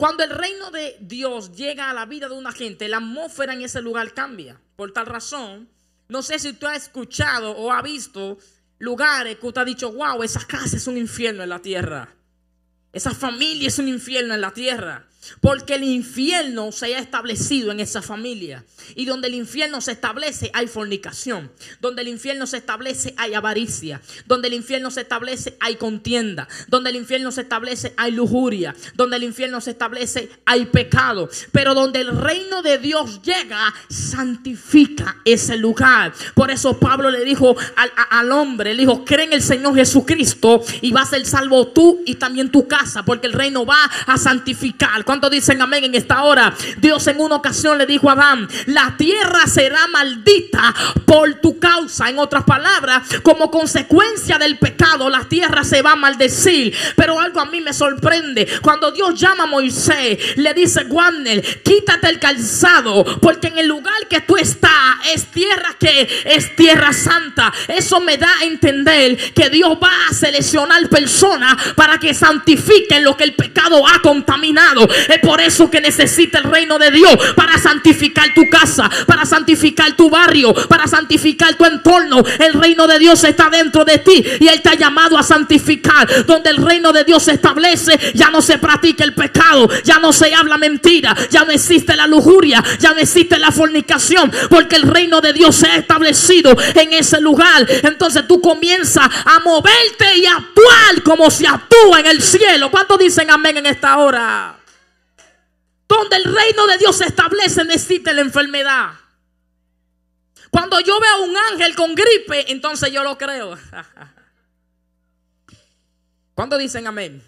Cuando el reino de Dios llega a la vida de una gente, la atmósfera en ese lugar cambia. Por tal razón, no sé si tú has escuchado o has visto lugares que usted ha dicho, wow, esa casa es un infierno en la tierra. Esa familia es un infierno en la tierra. Porque el infierno se ha establecido en esa familia. Y donde el infierno se establece hay fornicación. Donde el infierno se establece hay avaricia. Donde el infierno se establece hay contienda. Donde el infierno se establece hay lujuria. Donde el infierno se establece hay pecado. Pero donde el reino de Dios llega, santifica ese lugar. Por eso Pablo le dijo al, hombre, le dijo, cree en el Señor Jesucristo y vas a ser salvo tú y también tu casa. Porque el reino va a santificar ¿Cuántos dicen amén en esta hora? Dios en una ocasión le dijo a Adán, la tierra será maldita por tu causa. En otras palabras, como consecuencia del pecado, la tierra se va a maldecir. Pero algo a mí me sorprende. Cuando Dios llama a Moisés, le dice, Wanner: quítate el calzado, porque en el lugar que tú estás es tierra que es tierra santa. Eso me da a entender que Dios va a seleccionar personas para que santifiquen lo que el pecado ha contaminado. Es por eso que necesita el reino de Dios para santificar tu casa, para santificar tu barrio, para santificar tu entorno. El reino de Dios está dentro de ti y Él te ha llamado a santificar. Donde el reino de Dios se establece, ya no se practica el pecado, ya no se habla mentira, ya no existe la lujuria, ya no existe la fornicación, porque el reino de Dios se ha establecido en ese lugar. Entonces tú comienzas a moverte y a actuar como se actúa en el cielo. ¿Cuántos dicen amén en esta hora? Donde el reino de Dios se establece necesita la enfermedad. Cuando yo veo un ángel con gripe, entonces yo lo creo. ¿Cuándo dicen amén?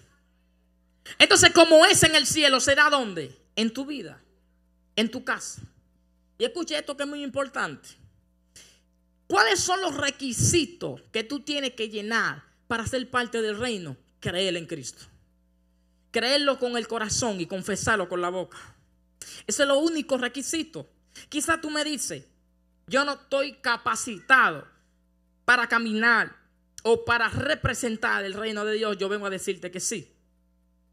Entonces, como es en el cielo, ¿será donde, En tu vida, en tu casa. Y escuche esto que es muy importante. ¿Cuáles son los requisitos que tú tienes que llenar para ser parte del reino? Creer en Cristo creerlo con el corazón y confesarlo con la boca. Ese es lo único requisito. Quizá tú me dices, yo no estoy capacitado para caminar o para representar el reino de Dios. Yo vengo a decirte que sí.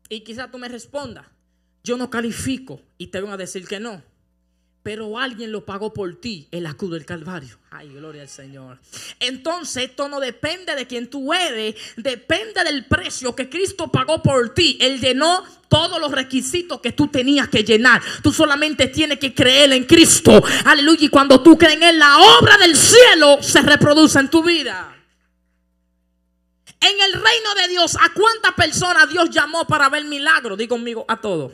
Y quizá tú me respondas, yo no califico y te vengo a decir que no pero alguien lo pagó por ti, el acudo del Calvario. Ay, gloria al Señor. Entonces, esto no depende de quien tú eres, depende del precio que Cristo pagó por ti. Él llenó todos los requisitos que tú tenías que llenar. Tú solamente tienes que creer en Cristo. Aleluya. Y cuando tú crees en Él, la obra del cielo se reproduce en tu vida. En el reino de Dios, ¿a cuántas personas Dios llamó para ver milagros? Digo conmigo, a todo.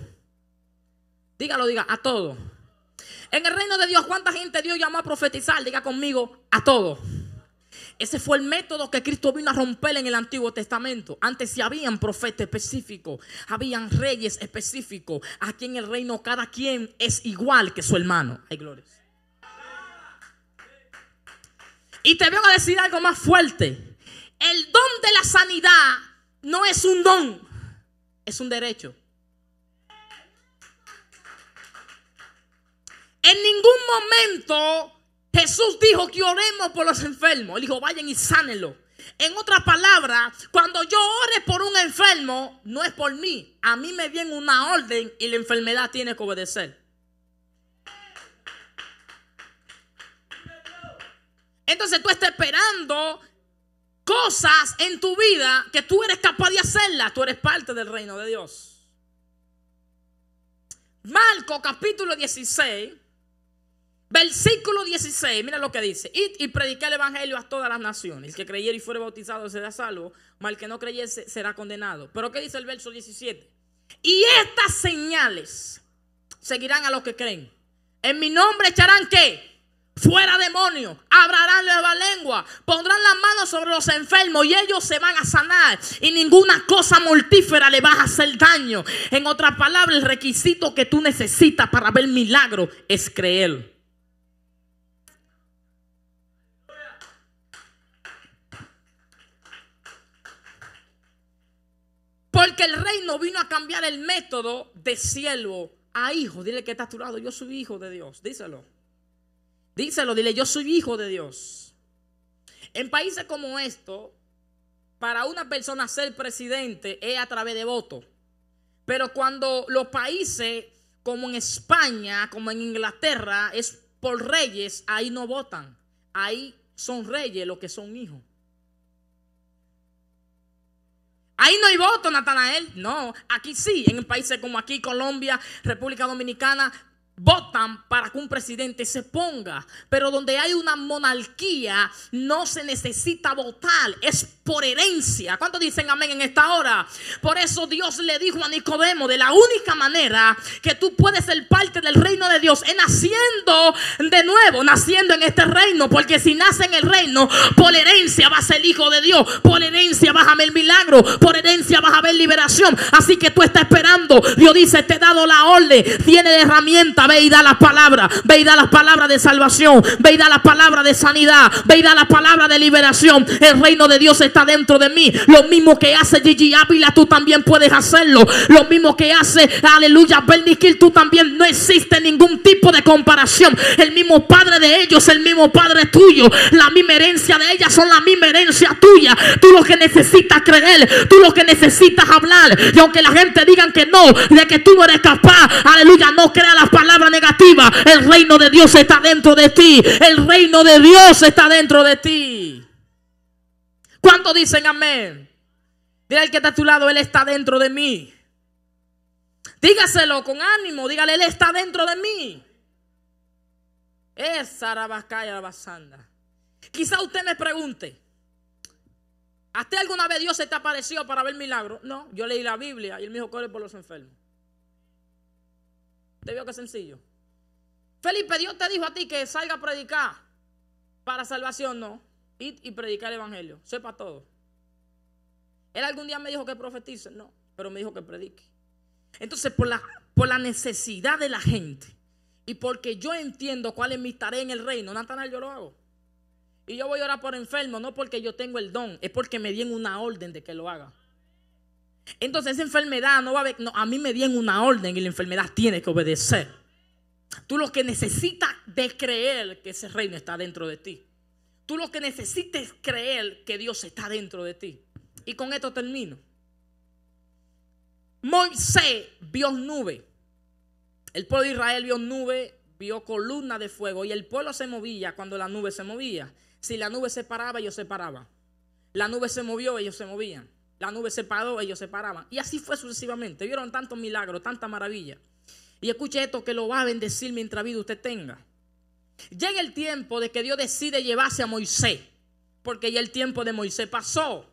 Dígalo, diga, a todo. En el reino de Dios, ¿cuánta gente Dios llamó a profetizar? Diga conmigo, a todos. Ese fue el método que Cristo vino a romper en el Antiguo Testamento. Antes sí habían profetas específicos, habían reyes específicos. Aquí en el reino cada quien es igual que su hermano. Hay gloria. Y te vengo a decir algo más fuerte. El don de la sanidad no es un don, es un derecho. En ningún momento Jesús dijo que oremos por los enfermos. Él dijo, vayan y sánenlo. En otras palabras, cuando yo ore por un enfermo, no es por mí. A mí me viene una orden y la enfermedad tiene que obedecer. Entonces tú estás esperando cosas en tu vida que tú eres capaz de hacerlas. Tú eres parte del reino de Dios. Marco capítulo 16 Versículo 16, mira lo que dice. y predicar el evangelio a todas las naciones. El que creyere y fuere bautizado será salvo, mas el que no creyese será condenado. Pero ¿qué dice el verso 17? Y estas señales seguirán a los que creen. En mi nombre echarán que, Fuera demonio, abrirán nueva lengua, pondrán las manos sobre los enfermos y ellos se van a sanar y ninguna cosa mortífera le va a hacer daño. En otras palabras, el requisito que tú necesitas para ver milagro es creer. que el reino vino a cambiar el método de siervo a hijo. Dile que está a Yo soy hijo de Dios. Díselo. Díselo, dile, yo soy hijo de Dios. En países como esto, para una persona ser presidente es a través de voto. Pero cuando los países como en España, como en Inglaterra, es por reyes, ahí no votan. Ahí son reyes los que son hijos. Ahí no hay voto, Natanael. No, aquí sí, en países como aquí, Colombia, República Dominicana, votan para que un presidente se ponga, pero donde hay una monarquía no se necesita votar, es por herencia. ¿Cuánto dicen amén en esta hora? Por eso Dios le dijo a Nicodemo, de la única manera que tú puedes ser parte del reino de Dios es naciendo de nuevo, naciendo en este reino, porque si nace en el reino, por herencia vas a ser hijo de Dios, por herencia vas a ver milagro, por herencia vas a ver liberación. Así que tú estás esperando, Dios dice, te he dado la orden, tiene herramientas ve y da las palabras, ve y da las palabras de salvación, ve y da las palabras de sanidad, ve y da las palabras de liberación. El reino de Dios está dentro de mí. Lo mismo que hace Gigi Ávila, tú también puedes hacerlo. Lo mismo que hace, aleluya, Bernie tú también. No existe ningún tipo de comparación. El mismo padre de ellos, el mismo padre tuyo. La misma herencia de ellas son la misma herencia tuya. Tú lo que necesitas creer, tú lo que necesitas hablar. Y aunque la gente diga que no, de que tú no eres capaz, aleluya, no crea las palabras negativa. El reino de Dios está dentro de ti. El reino de Dios está dentro de ti. ¿cuánto dicen amén? Dile al que está a tu lado, Él está dentro de mí. Dígaselo con ánimo, dígale, Él está dentro de mí. Es y Basanda. Quizá usted me pregunte, ¿hasta alguna vez Dios se te apareció para ver milagro? No, yo leí la Biblia y él me dijo, corre por los enfermos. Te veo que sencillo. Felipe, Dios te dijo a ti que salga a predicar para salvación, no. Ir y predicar el evangelio. Sepa todo. Él algún día me dijo que profetice, no, pero me dijo que predique. Entonces, por la, por la necesidad de la gente y porque yo entiendo cuál es mi tarea en el reino, Natanael, yo lo hago. Y yo voy a orar por enfermo, no porque yo tengo el don, es porque me dieron una orden de que lo haga. Entonces esa enfermedad no va a haber, a mí me dieron una orden y la enfermedad tiene que obedecer. Tú lo que necesitas de creer que ese reino está dentro de ti. Tú lo que necesitas es creer que Dios está dentro de ti. Y con esto termino. Moisés vio nube. El pueblo de Israel vio nube, vio columna de fuego y el pueblo se movía cuando la nube se movía. Si la nube se paraba, ellos se paraban. La nube se movió, ellos se movían. La nube se paró, ellos se paraban. Y así fue sucesivamente. Vieron tantos milagros, tanta maravilla. Y escuche esto que lo va a bendecir mientras vida usted tenga. Llega el tiempo de que Dios decide llevarse a Moisés. Porque ya el tiempo de Moisés pasó.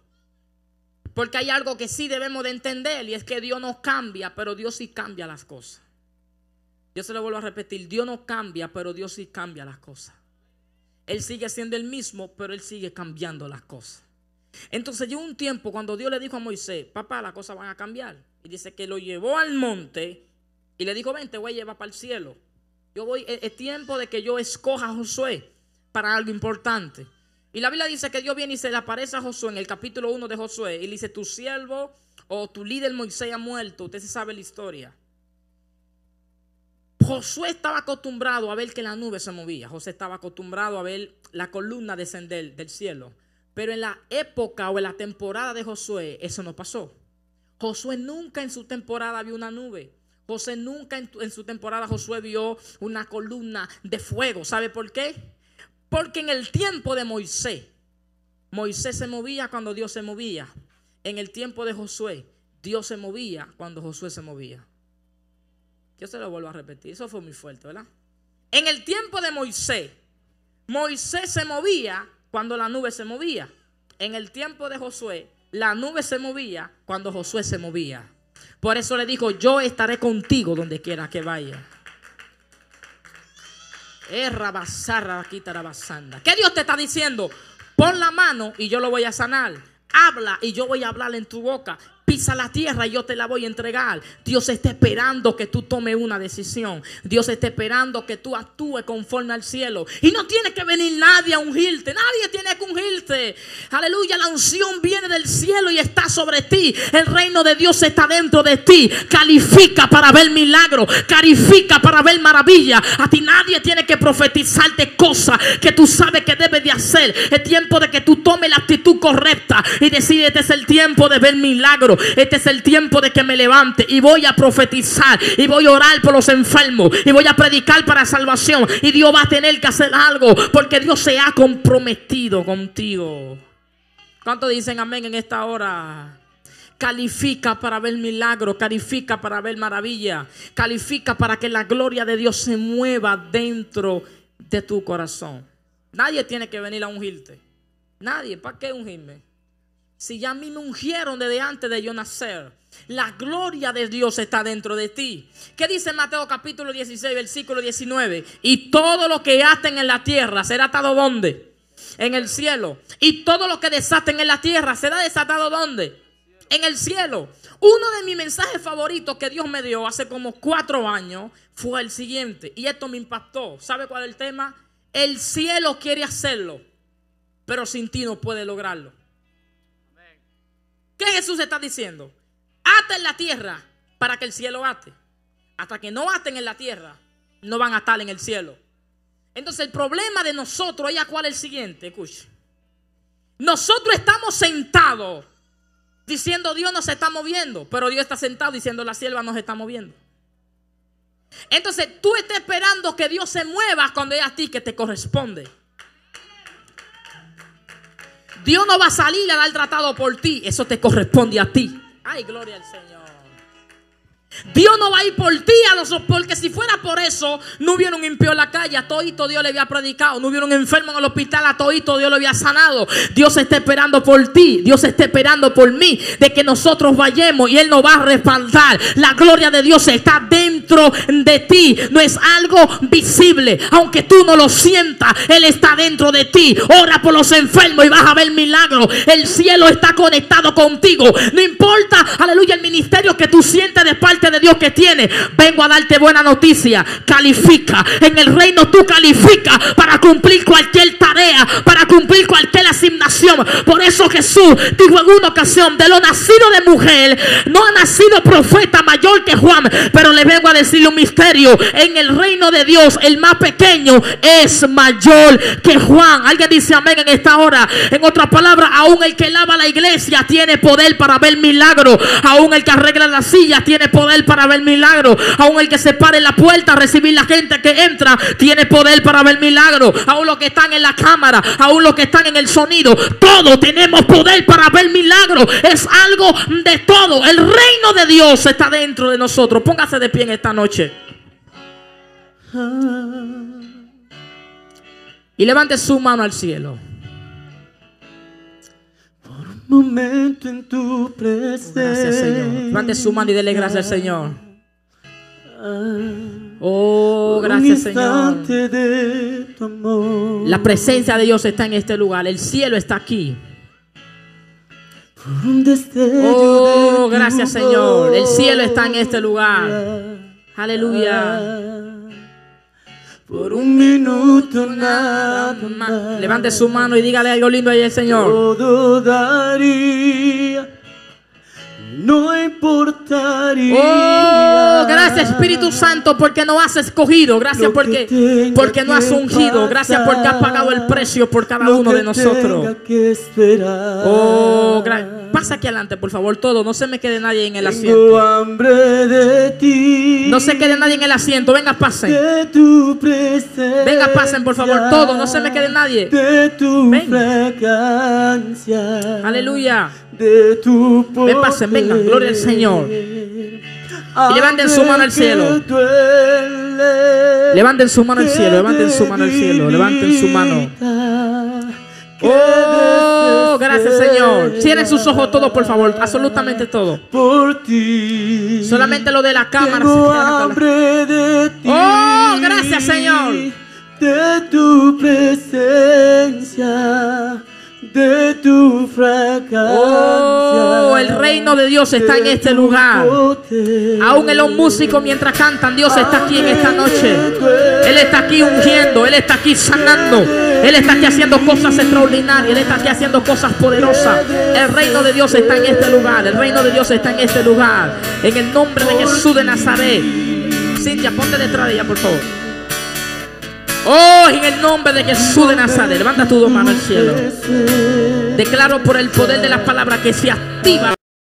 Porque hay algo que sí debemos de entender y es que Dios no cambia, pero Dios sí cambia las cosas. Yo se lo vuelvo a repetir, Dios no cambia, pero Dios sí cambia las cosas. Él sigue siendo el mismo, pero Él sigue cambiando las cosas. Entonces llegó un tiempo cuando Dios le dijo a Moisés, papá, las cosas van a cambiar. Y dice que lo llevó al monte y le dijo, ven, te voy a llevar para el cielo. Yo voy, e-, es tiempo de que yo escoja a Josué para algo importante. Y la Biblia dice que Dios viene y se le aparece a Josué en el capítulo 1 de Josué y le dice, tu siervo o tu líder Moisés ha muerto. Usted se sabe la historia. Josué estaba acostumbrado a ver que la nube se movía. José estaba acostumbrado a ver la columna descender del cielo. Pero en la época o en la temporada de Josué, eso no pasó. Josué nunca en su temporada vio una nube. Josué nunca en, su temporada Josué vio una columna de fuego. ¿Sabe por qué? Porque en el tiempo de Moisés, Moisés se movía cuando Dios se movía. En el tiempo de Josué, Dios se movía cuando Josué se movía. Yo se lo vuelvo a repetir, eso fue muy fuerte, ¿verdad? En el tiempo de Moisés, Moisés se movía cuando la nube se movía. En el tiempo de Josué, la nube se movía cuando Josué se movía. Por eso le dijo, yo estaré contigo donde quiera que vaya. Eh, ¿Qué Dios te está diciendo? Pon la mano y yo lo voy a sanar. Habla y yo voy a hablar en tu boca pisa la tierra, yo te la voy a entregar. Dios está esperando que tú tomes una decisión. Dios está esperando que tú actúes conforme al cielo. Y no tiene que venir nadie a ungirte. Nadie tiene que ungirte. Aleluya, la unción viene del cielo y está sobre ti. El reino de Dios está dentro de ti. Califica para ver milagro. Califica para ver maravilla. A ti nadie tiene que profetizarte cosas que tú sabes que debes de hacer. Es tiempo de que tú tomes la actitud correcta y decides este es el tiempo de ver milagro. Este es el tiempo de que me levante y voy a profetizar y voy a orar por los enfermos y voy a predicar para salvación. Y Dios va a tener que hacer algo porque Dios se ha comprometido contigo. ¿Cuánto dicen amén en esta hora? Califica para ver milagros, califica para ver maravilla, califica para que la gloria de Dios se mueva dentro de tu corazón. Nadie tiene que venir a ungirte. Nadie, ¿para qué ungirme? Si ya a mí me ungieron desde antes de yo nacer. La gloria de Dios está dentro de ti. ¿Qué dice Mateo capítulo 16, versículo 19? Y todo lo que aten en la tierra será atado donde? En el cielo. Y todo lo que desaten en la tierra será desatado donde? En el cielo. Uno de mis mensajes favoritos que Dios me dio hace como cuatro años fue el siguiente. Y esto me impactó. ¿Sabe cuál es el tema? El cielo quiere hacerlo, pero sin ti no puede lograrlo. ¿Qué Jesús está diciendo? Aten la tierra para que el cielo ate. Hasta que no aten en la tierra, no van a estar en el cielo. Entonces el problema de nosotros, cuál es el siguiente, escuche. Nosotros estamos sentados diciendo Dios nos está moviendo, pero Dios está sentado diciendo la sierva nos está moviendo. Entonces tú estás esperando que Dios se mueva cuando es a ti que te corresponde. Dios no va a salir a dar tratado por ti. Eso te corresponde a ti. Ay, gloria al Señor. Dios no va a ir por ti, a los, porque si fuera por eso, no hubiera un impío en la calle, a todito Dios le había predicado, no hubiera un enfermo en el hospital, a todito Dios lo había sanado. Dios está esperando por ti, Dios está esperando por mí, de que nosotros vayamos y Él nos va a respaldar. La gloria de Dios está dentro de ti, no es algo visible, aunque tú no lo sientas, Él está dentro de ti. Ora por los enfermos y vas a ver milagros. El cielo está conectado contigo, no importa, aleluya, el ministerio que tú sientes de parte de Dios que tiene. Vengo a darte buena noticia. Califica. En el reino tú califica para cumplir cualquier tarea, para cumplir cualquier asignación. Por eso Jesús dijo en una ocasión, de lo nacido de mujer, no ha nacido profeta mayor que Juan. Pero le vengo a decir un misterio. En el reino de Dios, el más pequeño es mayor que Juan. Alguien dice amén en esta hora. En otra palabra, aún el que lava la iglesia tiene poder para ver milagros. Aún el que arregla las silla tiene poder para ver milagro. Aún el que se pare en la puerta a recibir la gente que entra, tiene poder para ver milagro. Aún los que están en la cámara, aún los que están en el sonido, todos tenemos poder para ver milagro. Es algo de todo. El reino de Dios está dentro de nosotros. Póngase de pie en esta noche. Y levante su mano al cielo momento en tu presencia. Gracias, Señor. su mano y dele gracias al Señor. Ah, oh, gracias, Señor. La presencia de Dios está en este lugar. El cielo está aquí. Oh, gracias, Señor. El cielo está en este lugar. Aleluya por un minuto nada Levante su mano y dígale algo lindo ahí al Señor no importaría. Oh, gracias Espíritu Santo porque no has escogido. Gracias porque, porque no has ungido. Gracias porque has pagado el precio por cada uno de nosotros. Oh, pasa aquí adelante, por favor, todo. No se me quede nadie en el asiento. No se quede nadie en el asiento. Venga, pasen. Venga, pasen, por favor, todo. No se me quede nadie. tu Ven. Aleluya de tu poder. Me pasen, vengan, gloria al Señor. levanten su mano al cielo. Levanten su mano al cielo, levanten su mano al cielo, levanten su mano. Oh, gracias Señor. Cierre sus ojos todos, por favor. Absolutamente todo. Por ti. Solamente lo de la cámara. Oh, gracias Señor. De tu presencia tu Oh, el reino de Dios está en este lugar. Aún en los músicos mientras cantan, Dios está aquí en esta noche. Él está aquí ungiendo, Él está aquí sanando, Él está aquí haciendo cosas extraordinarias, Él está aquí haciendo cosas poderosas. El reino de Dios está en este lugar, el reino de Dios está en este lugar. En el nombre de Jesús de Nazaret. Cintia, ponte detrás de ella, por favor. Oh, en el nombre de Jesús de Nazaret, levanta tu dos al cielo. Declaro por el poder de la palabra que se activa.